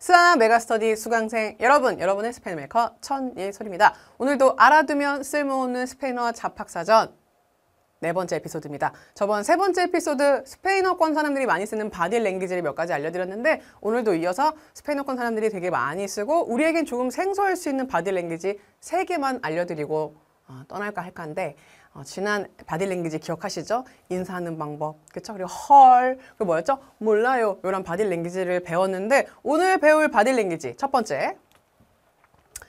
수아나 메가스터디 수강생 여러분, 여러분의 스페인 메이커 천예솔입니다. 오늘도 알아두면 쓸모없는 스페인어 자학사전네 번째 에피소드입니다. 저번 세 번째 에피소드 스페인어권 사람들이 많이 쓰는 바디 랭귀지를 몇 가지 알려드렸는데 오늘도 이어서 스페인어권 사람들이 되게 많이 쓰고 우리에겐 조금 생소할 수 있는 바디 랭귀지 세개만 알려드리고 어, 떠날까 할까인데 어, 지난 바디랭귀지 기억하시죠? 인사하는 방법, 그쵸? 그리고 헐, 그 뭐였죠? 몰라요. 이런 바디랭귀지를 배웠는데 오늘 배울 바디랭귀지 첫 번째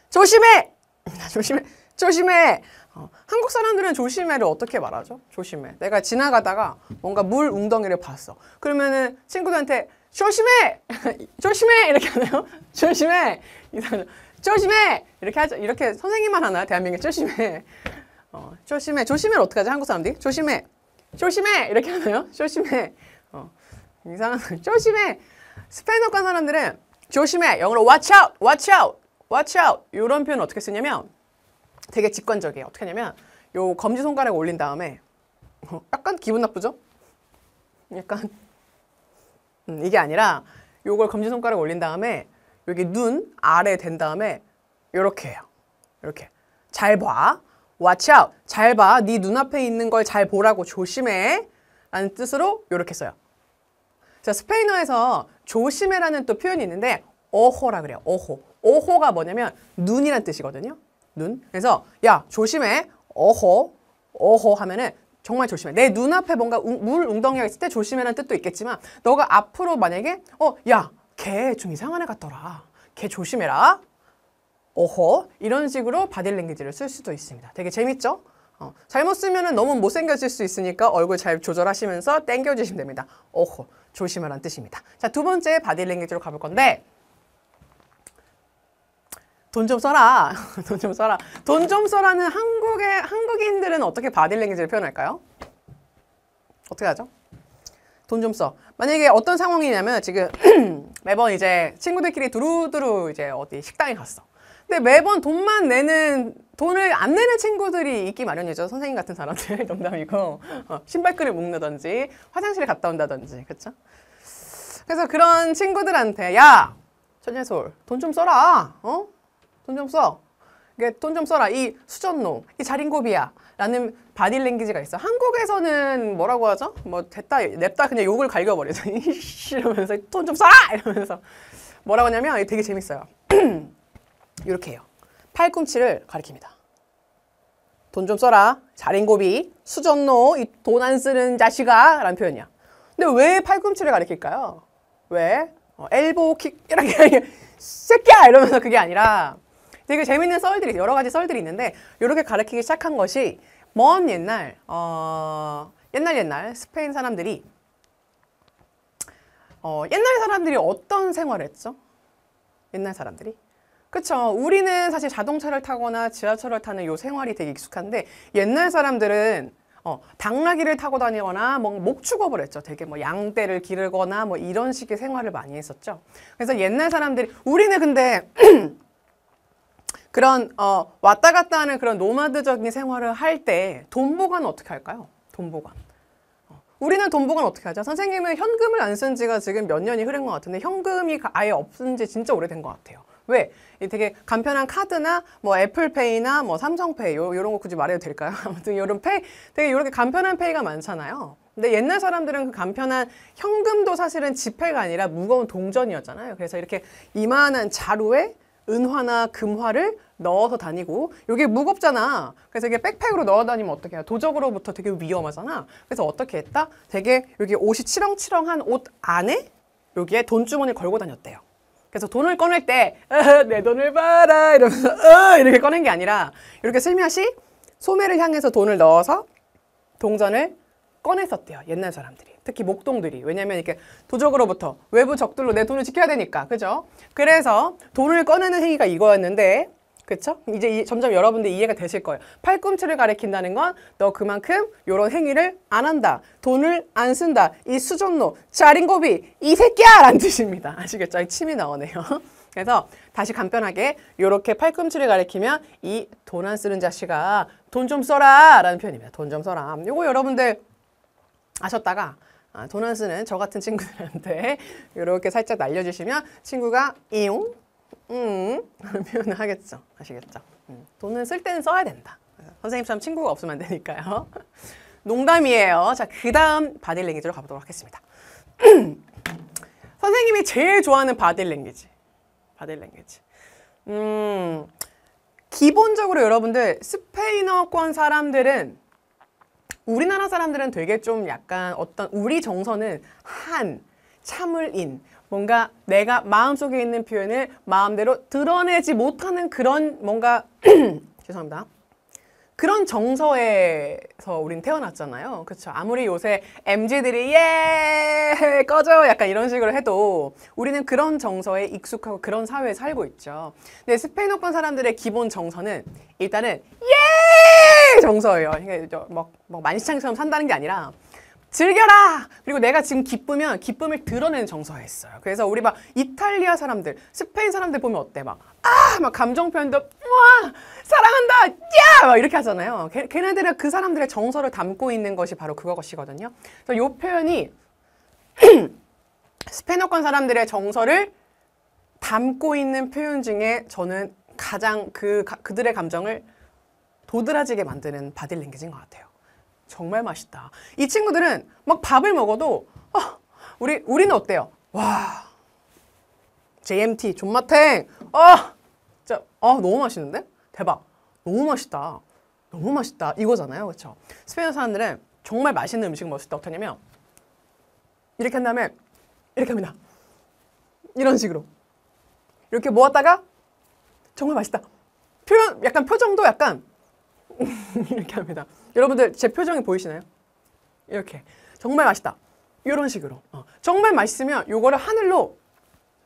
조심해! 조심해! 조심해! 어, 한국 사람들은 조심해를 어떻게 말하죠? 조심해. 내가 지나가다가 뭔가 물 웅덩이를 봤어. 그러면은 친구들한테 조심해! 조심해! 이렇게 하나요? 조심해! 이상하죠. 조심해! 이렇게 하죠. 이렇게 선생님만 하나? 대한민국 에 조심해. 어, 조심해. 조심해를 어떻게 하지? 한국 사람들이? 조심해. 조심해! 이렇게 하나요? 조심해. 어, 이상한, 조심해! 스페인어권 사람들은 조심해! 영어로 watch out! watch out! watch out! 이런 표현 어떻게 쓰냐면 되게 직관적이에요. 어떻게 하냐면 요 검지 손가락 올린 다음에 어, 약간 기분 나쁘죠? 약간 음, 이게 아니라 요걸 검지 손가락 올린 다음에 여기 눈 아래 댄 다음에 이렇게 해요. 이렇게. 잘 봐. Watch out. 잘 봐. 네 눈앞에 있는 걸 잘 보라고 조심해. 라는 뜻으로 이렇게 써요. 자, 스페인어에서 조심해라는 또 표현이 있는데 어호라 그래요. 어호. 어호가 뭐냐면 눈이란 뜻이거든요. 눈. 그래서 야, 조심해. 어호. 어호 하면은 정말 조심해. 내 눈앞에 뭔가 우, 물 웅덩이가 있을 때 조심해라는 뜻도 있겠지만 너가 앞으로 만약에 어, 야, 걔좀 이상한 애 같더라. 걔 조심해라. 어허 이런 식으로 바디랭귀지를 쓸 수도 있습니다. 되게 재밌죠? 어, 잘못 쓰면 너무 못생겨질 수 있으니까 얼굴 잘 조절하시면서 땡겨주시면 됩니다. 어허 조심하라는 뜻입니다. 자 두 번째 바디랭귀지로 가볼 건데 돈 좀 써라. 돈 좀 써라. 돈 좀 써라는 한국의 한국인들은 어떻게 바디랭귀지를 표현할까요? 어떻게 하죠? 돈 좀 써. 만약에 어떤 상황이냐면 지금 매번 이제 친구들끼리 두루두루 이제 어디 식당에 갔어. 근데 매번 돈만 내는 돈을 안 내는 친구들이 있기 마련이죠. 선생님 같은 사람들 농담이고 어, 신발끈을 묶는다든지 화장실에 갔다 온다든지 그렇죠? 그래서 그런 친구들한테 야 천예솔 돈 좀 써라 어? 돈 좀 써. 이게 돈 좀 써라 이 수전놈 이 자린고비야 라는 바디 랭귀지가 있어. 한국에서는 뭐라고 하죠? 뭐 됐다, 냅다 그냥 욕을 갈겨버려서 이씨 이러면서 돈 좀 쏴! 이러면서 뭐라고 하냐면 되게 재밌어요. 이렇게 해요. 팔꿈치를 가리킵니다. 돈 좀 써라. 자린고비. 수전노. 이 돈 안 쓰는 자식아. 라는 표현이야. 근데 왜 팔꿈치를 가리킬까요? 왜? 어, 엘보킥 이렇게, 이렇게 새끼야 이러면서 그게 아니라 되게 재밌는 썰들이 여러 가지 썰들이 있는데 이렇게 가르치기 시작한 것이 먼 옛날 어, 옛날 옛날 스페인 사람들이 어, 옛날 사람들이 어떤 생활을 했죠? 옛날 사람들이 그렇죠 우리는 사실 자동차를 타거나 지하철을 타는 요 생활이 되게 익숙한데 옛날 사람들은 어, 당나귀를 타고 다니거나 뭐 목축업을 했죠. 되게 뭐 양떼를 기르거나 뭐 이런 식의 생활을 많이 했었죠. 그래서 옛날 사람들이 우리는 근데 그런 어, 왔다 갔다 하는 그런 노마드적인 생활을 할 때 돈보관 어떻게 할까요? 돈 보관. 어, 우리는 돈 보관 어떻게 하죠? 선생님은 현금을 안 쓴 지가 지금 몇 년이 흐른 것 같은데 현금이 아예 없은 지 진짜 오래된 것 같아요. 왜? 되게 간편한 카드나 뭐 애플페이나 뭐 삼성페이 요, 런거 굳이 말해도 될까요? 아무튼 요런 페이 되게 요렇게 간편한 페이가 많잖아요. 근데 옛날 사람들은 그 간편한 현금도 사실은 지폐가 아니라 무거운 동전이었잖아요. 그래서 이렇게 이만한 자루에 은화나 금화를 넣어서 다니고 이게 무겁잖아. 그래서 이게 백팩으로 넣어 다니면 어떻게 해요? 도적으로부터 되게 위험하잖아. 그래서 어떻게 했다? 되게 여기 옷이 치렁치렁한 옷 안에 여기에 돈주머니 걸고 다녔대요. 그래서 돈을 꺼낼 때 내 돈을 봐라 이러면서 어! 이렇게 꺼낸 게 아니라 이렇게 슬며시 소매를 향해서 돈을 넣어서 동전을 꺼냈었대요. 옛날 사람들이. 특히 목동들이. 왜냐면 이렇게 도적으로부터 외부 적들로 내 돈을 지켜야 되니까. 그죠? 그래서 돈을 꺼내는 행위가 이거였는데 그쵸 이제 이, 점점 여러분들 이해가 되실 거예요. 팔꿈치를 가리킨다는 건 너 그만큼 요런 행위를 안 한다. 돈을 안 쓴다. 이 수전노, 자린고비, 이 새끼야! 라는 뜻입니다. 아시겠죠? 침이 나오네요. 그래서 다시 간편하게 요렇게 팔꿈치를 가리키면 이 돈 안 쓰는 자식아 돈 좀 써라 라는 표현입니다. 돈 좀 써라. 요거 여러분들 아셨다가 아, 도난스는 저 같은 친구들한테 이렇게 살짝 날려주시면 친구가 이용 음 표현을 하겠죠. 아시겠죠? 음. 돈은 쓸 때는 써야 된다. 선생님처럼 친구가 없으면 안 되니까요. 농담이에요. 자, 그 다음 바디 랭귀지로 가보도록 하겠습니다. 선생님이 제일 좋아하는 바디 랭귀지. 바디 랭귀지. 음, 기본적으로 여러분들 스페인어권 사람들은 우리나라 사람들은 되게 좀 약간 어떤 우리 정서는 한, 참을인, 뭔가 내가 마음속에 있는 표현을 마음대로 드러내지 못하는 그런 뭔가 죄송합니다. 그런 정서에서 우린 태어났잖아요. 그렇죠. 아무리 요새 MZ들이 예 꺼져 약간 이런 식으로 해도 우리는 그런 정서에 익숙하고 그런 사회에 살고 있죠. 근데 스페인어권 사람들의 기본 정서는 일단은 예 정서예요. 그러니까 막, 막 만시창처럼 산다는 게 아니라 즐겨라! 그리고 내가 지금 기쁘면 기쁨을 드러내는 정서가 있어요. 그래서 우리 막 이탈리아 사람들, 스페인 사람들 보면 어때? 막, 아! 막 감정 표현도, 와! 사랑한다! 야! 막 이렇게 하잖아요. 걔, 걔네들은 그 사람들의 정서를 담고 있는 것이 바로 그것이거든요. 그래서 요 표현이 스페인권 사람들의 정서를 담고 있는 표현 중에 저는 가장 그, 가, 그들의 감정을 도드라지게 만드는 바디랭귀지인 것 같아요. 정말 맛있다. 이 친구들은 막 밥을 먹어도 어, 우리 우리는 어때요? 와 JMT 존맛탱 아 진짜 아 너무 맛있는데 대박 너무 맛있다 너무 맛있다 이거잖아요 그렇죠? 스페인 사람들은 정말 맛있는 음식을 먹을 때 어떠냐면 이렇게 한 다음에 이렇게 합니다. 이런 식으로 이렇게 모았다가 정말 맛있다. 표현 약간 표정도 약간 이렇게 합니다. 여러분들 제 표정이 보이시나요? 이렇게 정말 맛있다. 이런 식으로 어. 정말 맛있으면 요거를 하늘로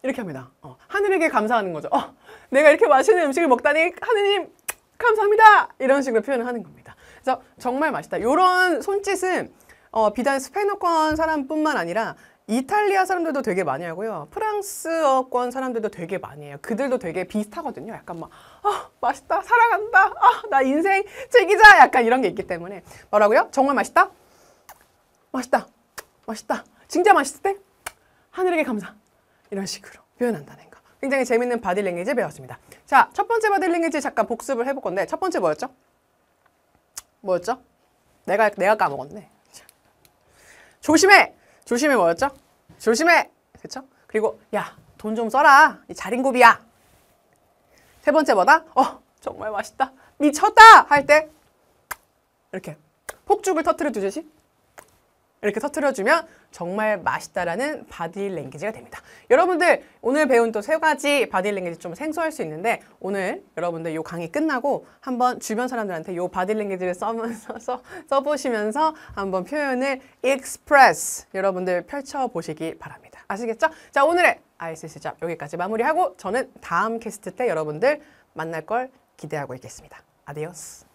이렇게 합니다. 어. 하늘에게 감사하는 거죠. 어, 내가 이렇게 맛있는 음식을 먹다니 하느님 감사합니다. 이런 식으로 표현을 하는 겁니다. 그래서 정말 맛있다. 이런 손짓은 어, 비단 스페인어권 사람뿐만 아니라 이탈리아 사람들도 되게 많이 하고요. 프랑스어권 사람들도 되게 많이 해요. 그들도 되게 비슷하거든요. 약간 막, 아, 맛있다. 사랑한다. 아, 나 인생 즐기자. 약간 이런 게 있기 때문에. 뭐라고요? 정말 맛있다? 맛있다. 맛있다. 진짜 맛있을 때? 하늘에게 감사. 이런 식으로 표현한다는 거. 굉장히 재밌는 바디랭귀지 배웠습니다. 자, 첫 번째 바디랭귀지 잠깐 복습을 해볼 건데, 첫 번째 뭐였죠? 뭐였죠? 내가, 내가 까먹었네. 자. 조심해! 조심해 뭐였죠? 조심해! 그쵸? 그리고 야, 돈 좀 써라. 이 자린고비야. 세 번째 뭐다? 어, 정말 맛있다. 미쳤다! 할 때 이렇게 폭죽을 터트려 두듯이 이렇게 터트려주면 정말 맛있다라는 바디 랭귀지가 됩니다. 여러분들 오늘 배운 또 세 가지 바디 랭귀지 좀 생소할 수 있는데 오늘 여러분들 요 강의 끝나고 한번 주변 사람들한테 요 바디 랭귀지를 써면서 써, 써보시면서 한번 표현을 express 여러분들 펼쳐보시기 바랍니다. 아시겠죠? 자 오늘의 ISC 잡 여기까지 마무리하고 저는 다음 캐스트 때 여러분들 만날 걸 기대하고 있겠습니다. 아디오스.